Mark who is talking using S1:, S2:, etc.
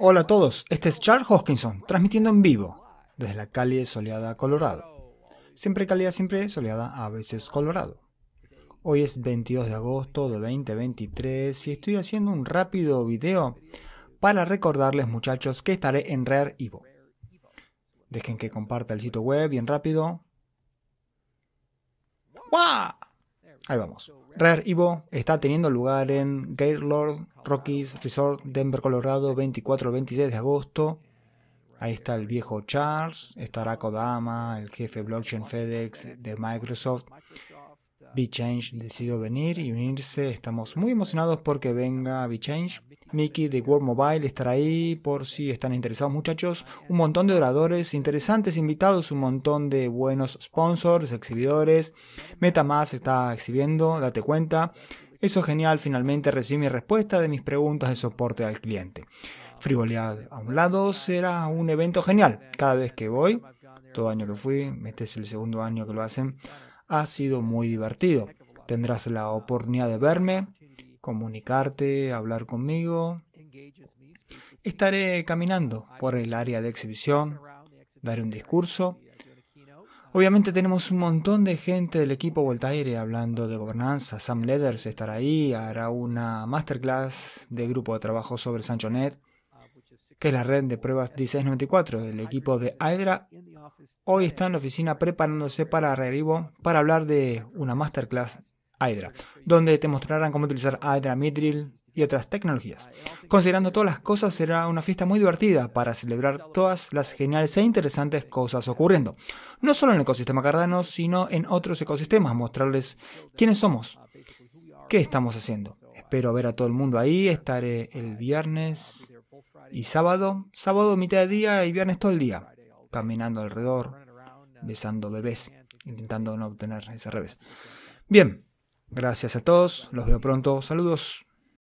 S1: Hola a todos, este es Charles Hoskinson, transmitiendo en vivo desde la calle soleada Colorado. Siempre cálida, siempre soleada, a veces Colorado. Hoy es 22 de agosto de 2023 y estoy haciendo un rápido video para recordarles muchachos que estaré en Rare Evo. Dejen que comparta el sitio web bien rápido. Ahí vamos. Rare Evo está teniendo lugar en Gaylord Rockies Resort, Denver, Colorado, 24 26 de agosto. Ahí está el viejo Charles, estará Kodama, el jefe blockchain FedEx de Microsoft. V-Change decidió venir y unirse. Estamos muy emocionados porque venga V-Change. Mickey de World Mobile estará ahí por si están interesados muchachos. Un montón de oradores, interesantes invitados, un montón de buenos sponsors, exhibidores. MetaMask está exhibiendo, date cuenta. Eso es genial, finalmente recibí mi respuesta de mis preguntas de soporte al cliente. Frivolidad a un lado será un evento genial. Cada vez que voy, todo año que fui, este es el segundo año que lo hacen, ha sido muy divertido. Tendrás la oportunidad de verme, comunicarte, hablar conmigo. Estaré caminando por el área de exhibición, daré un discurso. Obviamente tenemos un montón de gente del equipo Voltaire hablando de gobernanza. Sam Leathers estará ahí, hará una masterclass de grupo de trabajo sobre Sanchonet que es la red de pruebas 1694 del equipo de Hydra, hoy está en la oficina preparándose para arribo para hablar de una masterclass Hydra, donde te mostrarán cómo utilizar Hydra Midril y otras tecnologías. Considerando todas las cosas, será una fiesta muy divertida para celebrar todas las geniales e interesantes cosas ocurriendo, no solo en el ecosistema Cardano, sino en otros ecosistemas, mostrarles quiénes somos, qué estamos haciendo. Espero ver a todo el mundo ahí, estaré el viernes y sábado, sábado mitad de día y viernes todo el día, caminando alrededor, besando bebés, intentando no obtener ese revés. Bien, gracias a todos, los veo pronto, saludos.